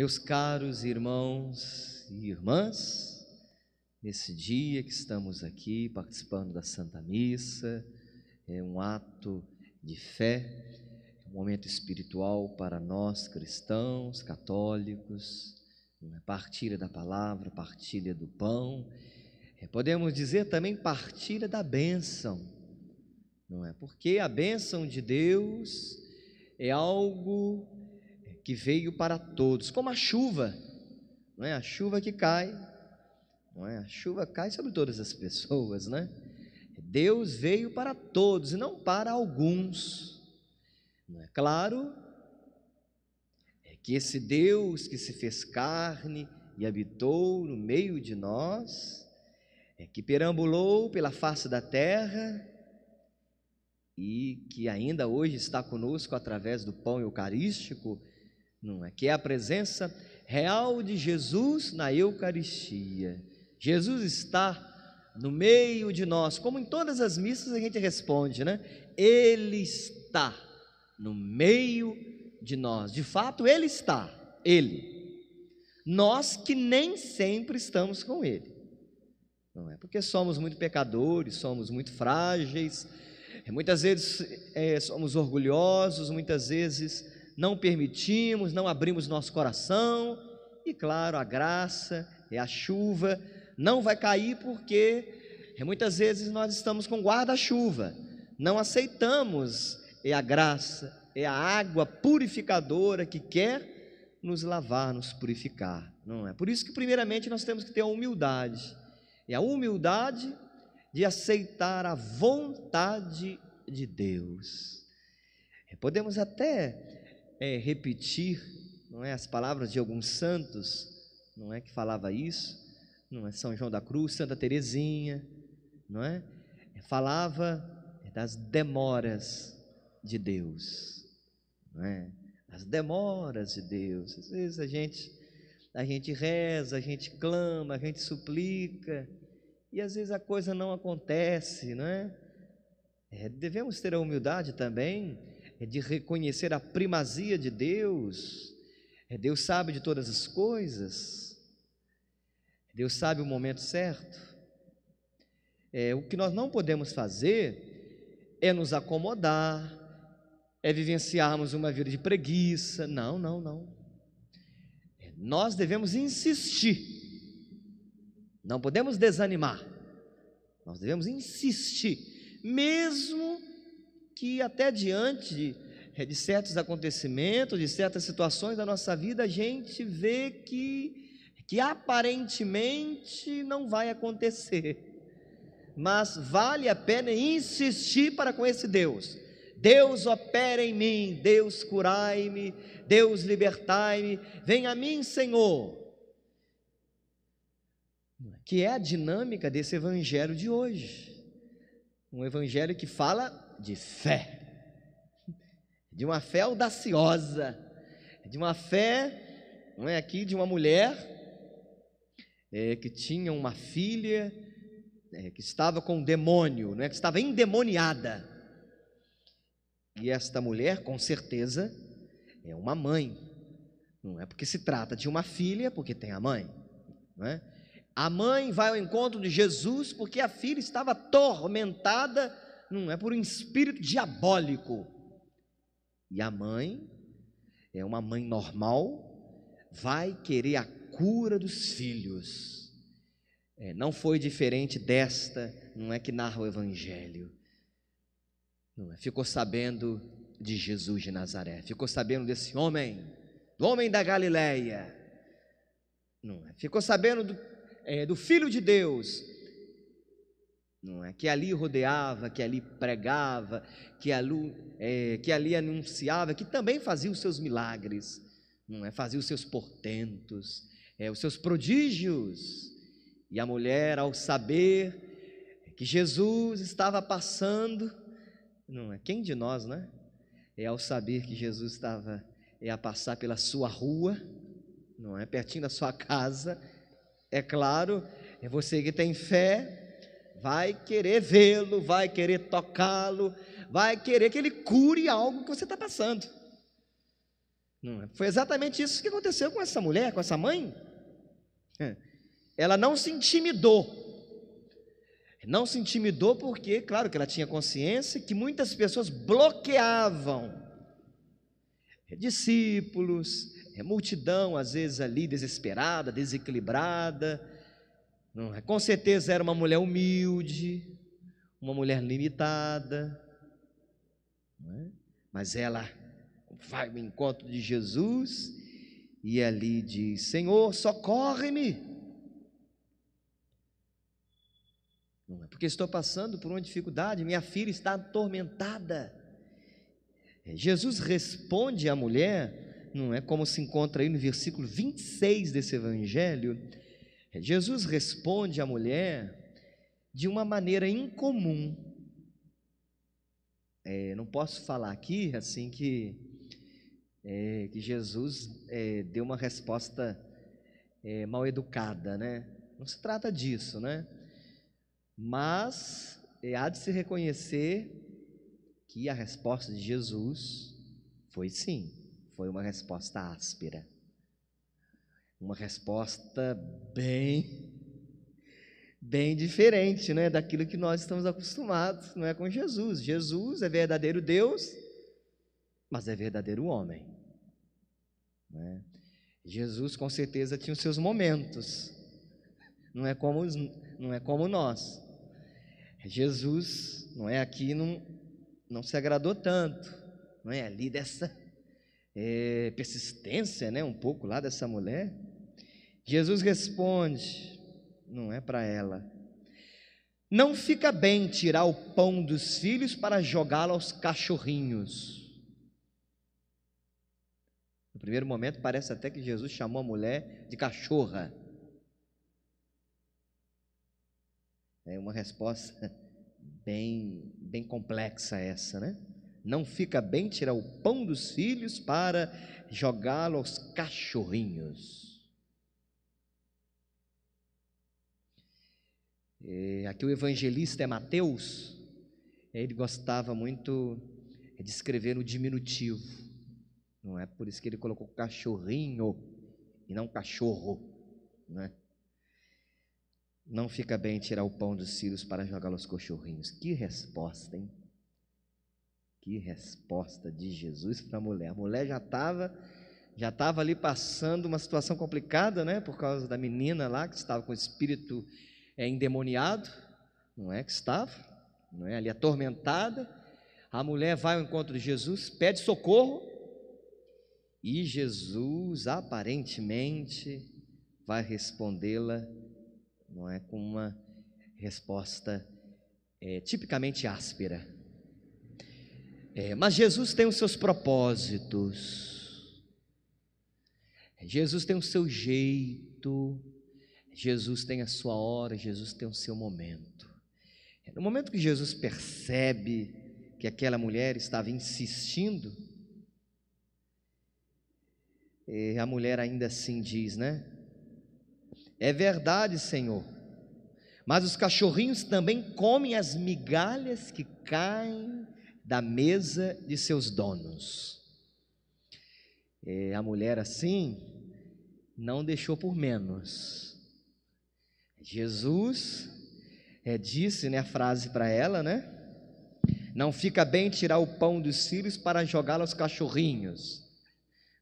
Meus caros irmãos e irmãs, nesse dia que estamos aqui participando da Santa Missa, é um ato de fé, é um momento espiritual para nós cristãos, católicos, é partilha da palavra, partilha do pão, é, podemos dizer também partilha da bênção, não é? Porque a bênção de Deus é algo que veio para todos, como a chuva, não é? A chuva que cai, não é? A chuva cai sobre todas as pessoas, né? Deus veio para todos e não para alguns. Não é claro é que esse Deus que se fez carne e habitou no meio de nós, é que perambulou pela face da terra e que ainda hoje está conosco através do pão eucarístico, não é? Que é a presença real de Jesus na Eucaristia. Jesus está no meio de nós, como em todas as missas a gente responde, né? Ele está no meio de nós. De fato, ele está, ele. Nós que nem sempre estamos com ele. Não é? Porque somos muito pecadores, somos muito frágeis, muitas vezes é, somos orgulhosos, muitas vezes não permitimos, não abrimos nosso coração. E claro, a graça é a chuva, não vai cair porque eh, muitas vezes nós estamos com guarda-chuva, não aceitamos é a graça, é a água purificadora que quer nos lavar, nos purificar, não é? Por isso que primeiramente nós temos que ter a humildade. É a humildade de aceitar a vontade de Deus. Podemos até é, repetir não é, as palavras de alguns santos, não é que falava isso, não é São João da Cruz, Santa Teresinha, não é? é falava é, das demoras de Deus, não é? As demoras de Deus. Às vezes a gente a gente reza, a gente clama, a gente suplica, e às vezes a coisa não acontece, não é? é devemos ter a humildade também é de reconhecer a primazia de Deus. É Deus sabe de todas as coisas. É Deus sabe o momento certo. É, o que nós não podemos fazer é nos acomodar, é vivenciarmos uma vida de preguiça. Não, não, não. É, nós devemos insistir. Não podemos desanimar. Nós devemos insistir, mesmo que até diante eh, de certos acontecimentos, de certas situações da nossa vida, a gente vê que, que aparentemente não vai acontecer. Mas vale a pena insistir para com esse Deus. Deus opera em mim, Deus curai-me, Deus libertai-me, vem a mim, Senhor. Que é a dinâmica desse evangelho de hoje. Um evangelho que fala de fé, de uma fé audaciosa, de uma fé, não é aqui, de uma mulher é, que tinha uma filha é, que estava com um demônio, não é, que estava endemoniada. E esta mulher, com certeza, é uma mãe, não é porque se trata de uma filha, é porque tem a mãe, não é? A mãe vai ao encontro de Jesus porque a filha estava atormentada, não é por um espírito diabólico. E a mãe, é uma mãe normal, vai querer a cura dos filhos. É, não foi diferente desta, não é que narra o Evangelho. É? Ficou sabendo de Jesus de Nazaré, ficou sabendo desse homem, do homem da Galileia. Não é? Ficou sabendo do é, do Filho de Deus, não é? Que ali rodeava, que ali pregava, que ali, é, que ali anunciava, que também fazia os seus milagres, não é? Fazia os seus portentos, é, os seus prodígios. E a mulher, ao saber que Jesus estava passando, não é? Quem de nós, né? É ao saber que Jesus estava é, a passar pela sua rua, não é? Pertinho da sua casa, é claro, é você que tem fé, vai querer vê-lo, vai querer tocá-lo, vai querer que ele cure algo que você está passando. É? Foi exatamente isso que aconteceu com essa mulher, com essa mãe. É. Ela não se intimidou. Não se intimidou porque, claro, que ela tinha consciência que muitas pessoas bloqueavam discípulos, é multidão, às vezes, ali desesperada, desequilibrada. É? Com certeza era uma mulher humilde, uma mulher limitada. É? Mas ela vai ao encontro de Jesus e ali diz: Senhor, socorre-me. Não é porque estou passando por uma dificuldade, minha filha está atormentada. É, Jesus responde à mulher não é? Como se encontra aí no versículo 26 desse evangelho, Jesus responde à mulher de uma maneira incomum. É, não posso falar aqui assim que, é, que Jesus é, deu uma resposta é, mal educada, né? Não se trata disso, né? Mas é, há de se reconhecer que a resposta de Jesus foi sim. Foi uma resposta áspera. Uma resposta bem bem diferente, né, daquilo que nós estamos acostumados, não é com Jesus. Jesus é verdadeiro Deus, mas é verdadeiro homem. Né? Jesus com certeza tinha os seus momentos. Não é como não é como nós. Jesus não é aqui não não se agradou tanto, não é ali dessa é, persistência, né, um pouco lá dessa mulher. Jesus responde: não é para ela. Não fica bem tirar o pão dos filhos para jogá-lo aos cachorrinhos. No primeiro momento, parece até que Jesus chamou a mulher de cachorra. É uma resposta bem, bem complexa essa, né? Não fica bem tirar o pão dos filhos para jogá-lo aos cachorrinhos. E é, aqui o evangelista é Mateus, ele gostava muito de escrever no diminutivo, não é? Por isso que ele colocou cachorrinho e não cachorro, né? Não fica bem tirar o pão dos filhos para jogá-lo aos cachorrinhos. Que resposta, hein? Que resposta de Jesus para a mulher. A mulher já estava já estava ali passando uma situação complicada, né, por causa da menina lá que estava com o espírito é, endemoniado, não é que estava, não é ali atormentada. A mulher vai ao encontro de Jesus, pede socorro, e Jesus aparentemente vai respondê-la, não é com uma resposta é, tipicamente áspera. É, mas Jesus tem os seus propósitos, Jesus tem o seu jeito, Jesus tem a sua hora, Jesus tem o seu momento. É, no momento que Jesus percebe que aquela mulher estava insistindo, é, a mulher ainda assim diz, né? É verdade, Senhor, mas os cachorrinhos também comem as migalhas que caem da mesa de seus donos. É, a mulher assim não deixou por menos. Jesus é, disse né, a frase para ela, né? Não fica bem tirar o pão dos cílios para jogá-lo aos cachorrinhos.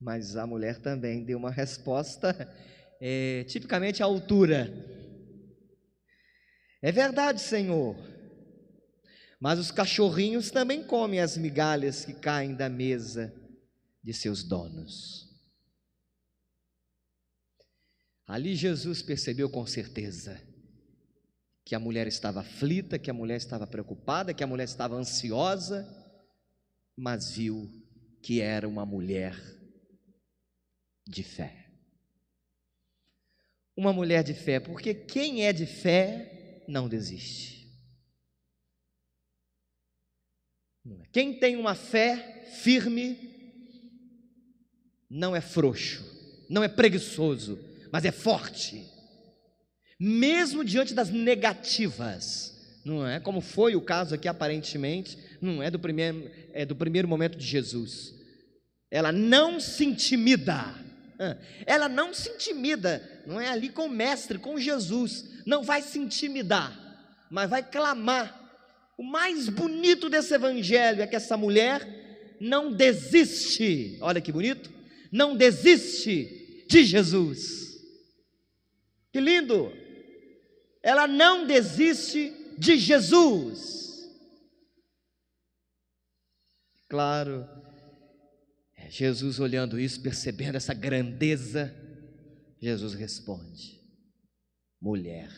Mas a mulher também deu uma resposta é, tipicamente à altura. É verdade, Senhor. Mas os cachorrinhos também comem as migalhas que caem da mesa de seus donos. Ali Jesus percebeu com certeza que a mulher estava aflita, que a mulher estava preocupada, que a mulher estava ansiosa, mas viu que era uma mulher de fé. Uma mulher de fé, porque quem é de fé não desiste. Quem tem uma fé firme não é frouxo, não é preguiçoso, mas é forte. Mesmo diante das negativas, não é? Como foi o caso aqui aparentemente, não é do primeiro, é do primeiro momento de Jesus. Ela não se intimida. Ela não se intimida, não é ali com o mestre, com Jesus, não vai se intimidar, mas vai clamar o mais bonito desse evangelho é que essa mulher não desiste, olha que bonito, não desiste de Jesus. Que lindo! Ela não desiste de Jesus. Claro, é Jesus olhando isso, percebendo essa grandeza, Jesus responde: mulher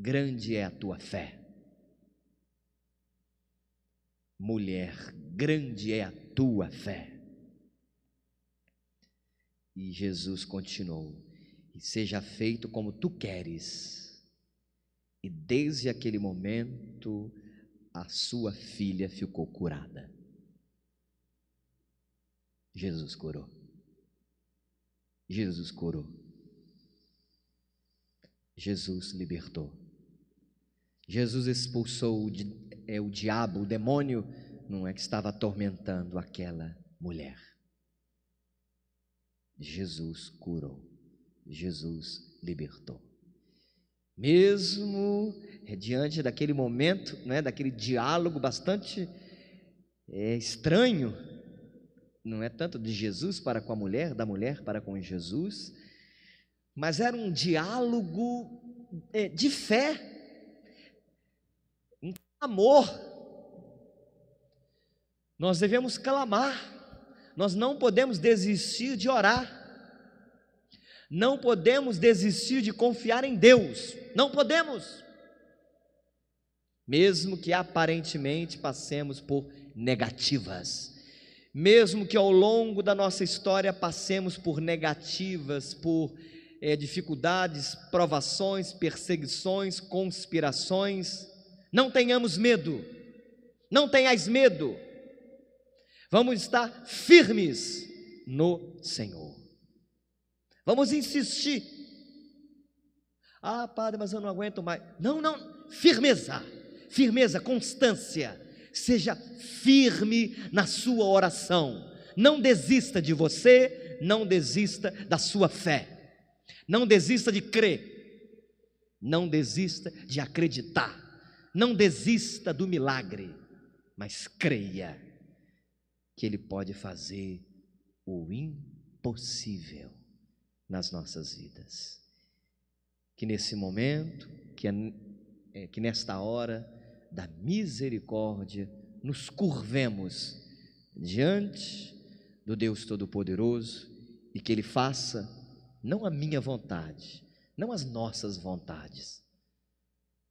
grande é a tua fé. Mulher, grande é a tua fé. E Jesus continuou: E seja feito como tu queres. E desde aquele momento, a sua filha ficou curada. Jesus curou. Jesus curou. Jesus libertou. Jesus expulsou o, di é, o diabo, o demônio, não é que estava atormentando aquela mulher. Jesus curou, Jesus libertou. Mesmo é, diante daquele momento, né, daquele diálogo bastante é, estranho, não é tanto de Jesus para com a mulher, da mulher para com Jesus, mas era um diálogo é, de fé amor. Nós devemos clamar, nós não podemos desistir de orar, não podemos desistir de confiar em Deus, não podemos, mesmo que aparentemente passemos por negativas, mesmo que ao longo da nossa história passemos por negativas, por é, dificuldades, provações, perseguições, conspirações, não tenhamos medo, não tenhais medo, vamos estar firmes no Senhor, vamos insistir. Ah, padre, mas eu não aguento mais. Não, não, firmeza, firmeza, constância, seja firme na sua oração, não desista de você, não desista da sua fé, não desista de crer, não desista de acreditar. Não desista do milagre, mas creia que Ele pode fazer o impossível nas nossas vidas. Que nesse momento, que, é, é, que nesta hora da misericórdia, nos curvemos diante do Deus Todo-Poderoso e que Ele faça não a minha vontade, não as nossas vontades,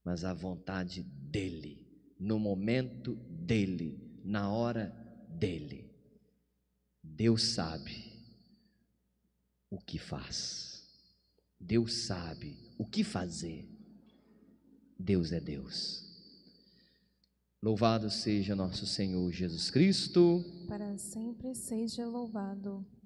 mas a vontade dEle, no momento dEle, na hora dEle. Deus sabe o que faz. Deus sabe o que fazer. Deus é Deus. Louvado seja nosso Senhor Jesus Cristo. Para sempre seja louvado.